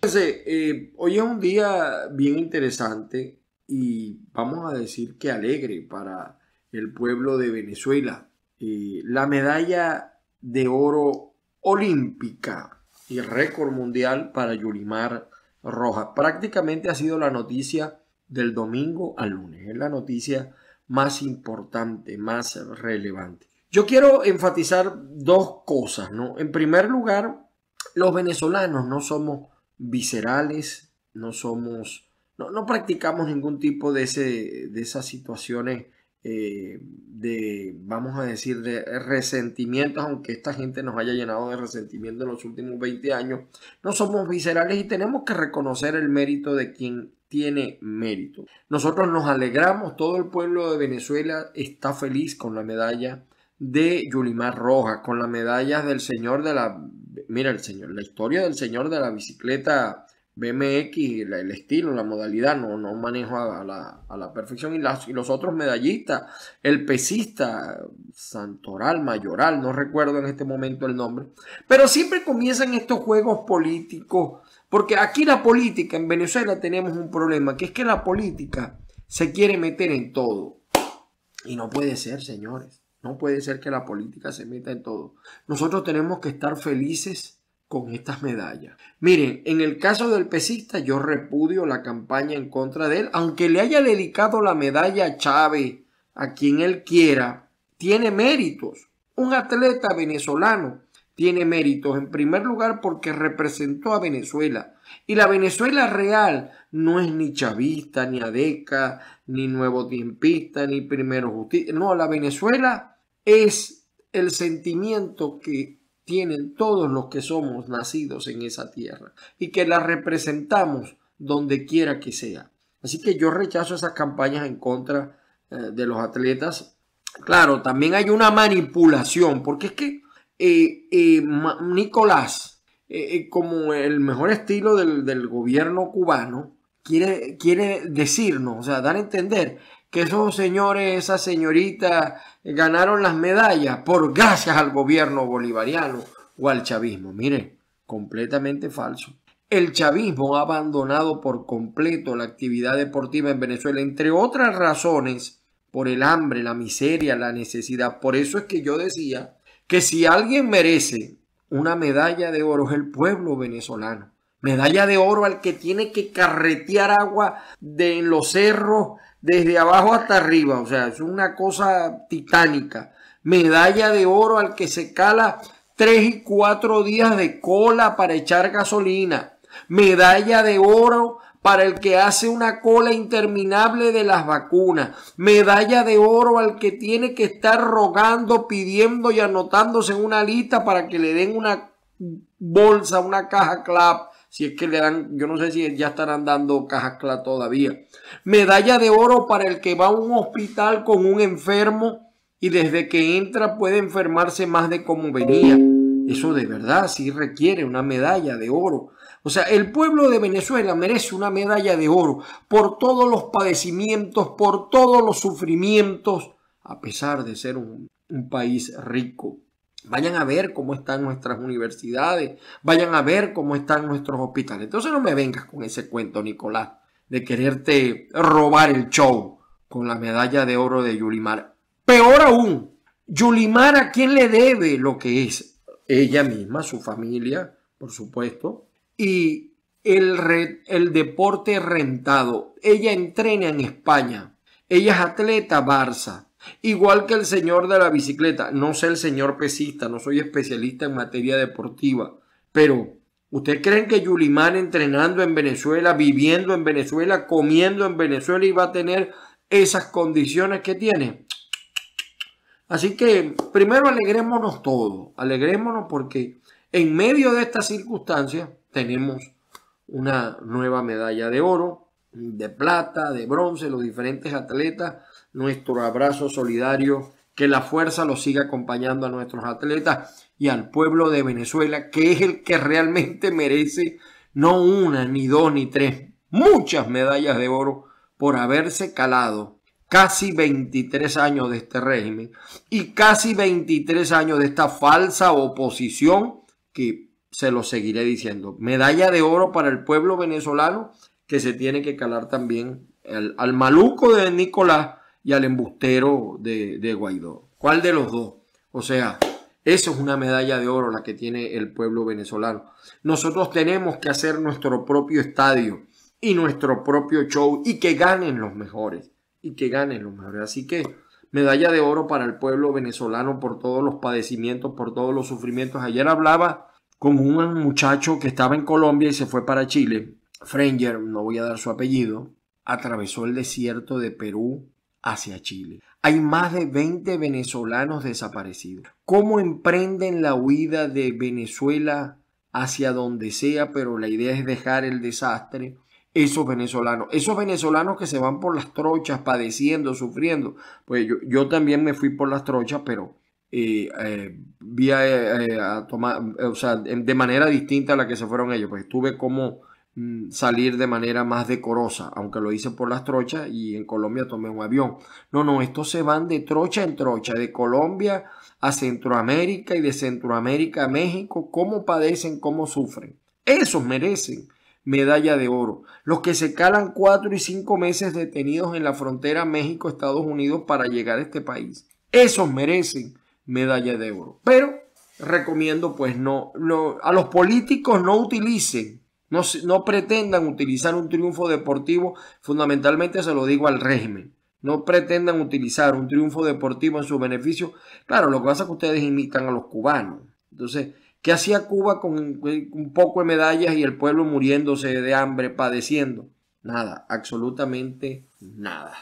Entonces, eh, hoy es un día bien interesante y vamos a decir que alegre para el pueblo de Venezuela. Eh, la medalla de oro olímpica y récord mundial para Yurimar Rojas. Prácticamente ha sido la noticia del domingo al lunes. Es la noticia más importante, más relevante. Yo quiero enfatizar dos cosas, ¿no? En primer lugar, los venezolanos no somos viscerales, no somos, no, practicamos ningún tipo de, ese, de esas situaciones eh, de, vamos a decir, de resentimientos, aunque esta gente nos haya llenado de resentimiento en los últimos 20 años, no somos viscerales y tenemos que reconocer el mérito de quien tiene mérito. Nosotros nos alegramos, todo el pueblo de Venezuela está feliz con la medalla de Yulimar Rojas con las medallas del señor de la... Mira, el señor, la historia del señor de la bicicleta BMX, el estilo, la modalidad, no, no manejo a la, a la perfección. Y, las, y, los otros medallistas, el pesista, Santoral, Mayoral, no recuerdo en este momento el nombre. Pero siempre comienzan estos juegos políticos, porque aquí la política, en Venezuela tenemos un problema, que es que la política se quiere meter en todo. Y no puede ser, señores. No puede ser que la política se meta en todo. Nosotros tenemos que estar felices con estas medallas. Miren, en el caso del pesista yo repudio la campaña en contra de él, aunque le haya dedicado la medalla a Chávez, a quien él quiera, tiene méritos. Un atleta venezolano tiene méritos, en primer lugar porque representó a Venezuela. Y la Venezuela real no es ni chavista, ni adeca, ni nuevo tiempista, ni primero justicia. No, la Venezuela es el sentimiento que tienen todos los que somos nacidos en esa tierra y que la representamos donde quiera que sea. Así que yo rechazo esas campañas en contra eh, de los atletas. Claro, también hay una manipulación, porque es que eh, eh, Nicolás, como el mejor estilo del, gobierno cubano, quiere, quiere decirnos, o sea, dar a entender que esos señores, esas señoritas ganaron las medallas por gracias al gobierno bolivariano o al chavismo. Mire, completamente falso. El chavismo ha abandonado por completo la actividad deportiva en Venezuela, entre otras razones, por el hambre, la miseria, la necesidad. Por eso es que yo decía que si alguien merece una medalla de oro es el pueblo venezolano. Medalla de oro al que tiene que carretear agua de en los cerros desde abajo hasta arriba. O sea, es una cosa titánica. Medalla de oro al que se cala tres y cuatro días de cola para echar gasolina. Medalla de oro para el que hace una cola interminable de las vacunas. Medalla de oro al que tiene que estar rogando, pidiendo y anotándose en una lista para que le den una bolsa, una caja clap. Si es que le dan, yo no sé si ya estarán dando Cajacla todavía. Medalla de oro para el que va a un hospital con un enfermo y desde que entra puede enfermarse más de como venía. Eso de verdad sí requiere una medalla de oro. O sea, el pueblo de Venezuela merece una medalla de oro por todos los padecimientos, por todos los sufrimientos, a pesar de ser un país rico. Vayan a ver cómo están nuestras universidades, vayan a ver cómo están nuestros hospitales. Entonces no me vengas con ese cuento, Nicolás, de quererte robar el show con la medalla de oro de Yulimar. Peor aún, Yulimar a quién le debe lo que es ella misma, su familia, por supuesto, y el, el deporte rentado. Ella entrena en España, ella es atleta Barça Igual que el señor de la bicicleta, no sé el señor pesista, no soy especialista en materia deportiva, pero ¿ustedes creen que Yulimán entrenando en Venezuela, viviendo en Venezuela, comiendo en Venezuela iba a tener esas condiciones que tiene? Así que primero alegrémonos todos, alegrémonos porque en medio de estas circunstancias tenemos una nueva medalla de oro, de plata, de bronce, los diferentes atletas nuestro abrazo solidario, que la fuerza lo siga acompañando a nuestros atletas y al pueblo de Venezuela, que es el que realmente merece no una, ni dos, ni tres, muchas medallas de oro por haberse calado casi 23 años de este régimen y casi 23 años de esta falsa oposición que se lo seguiré diciendo. Medalla de oro para el pueblo venezolano que se tiene que calar también al maluco de Nicolás y al embustero de, Guaidó. ¿Cuál de los dos? O sea, eso es una medalla de oro la que tiene el pueblo venezolano. Nosotros tenemos que hacer nuestro propio estadio y nuestro propio show y que ganen los mejores. Y que ganen los mejores. Así que medalla de oro para el pueblo venezolano por todos los padecimientos, por todos los sufrimientos. Ayer hablaba con un muchacho que estaba en Colombia y se fue para Chile. Frenger, no voy a dar su apellido, atravesó el desierto de Perú hacia Chile. Hay más de 20 venezolanos desaparecidos. ¿Cómo emprenden la huida de Venezuela hacia donde sea, pero la idea es dejar el desastre? Esos venezolanos, esos venezolanos que se van por las trochas, padeciendo, sufriendo. Pues yo, también me fui por las trochas, pero eh, eh, vi eh, a tomar, o sea, de manera distinta a la que se fueron ellos. Pues estuve como Mm, salir de manera más decorosa, aunque lo hice por las trochas y en Colombia tomé un avión. No, no, estos se van de trocha en trocha, de Colombia a Centroamérica y de Centroamérica a México, cómo padecen, cómo sufren. Esos merecen medalla de oro. Los que se calan cuatro y cinco meses detenidos en la frontera México-Estados Unidos para llegar a este país. Esos merecen medalla de oro. Pero recomiendo pues no, no a los políticos no utilicen no, pretendan utilizar un triunfo deportivo, fundamentalmente se lo digo al régimen. No pretendan utilizar un triunfo deportivo en su beneficio. Claro, lo que pasa es que ustedes imitan a los cubanos. Entonces, ¿qué hacía Cuba con un poco de medallas y el pueblo muriéndose de hambre, padeciendo? Nada, absolutamente nada.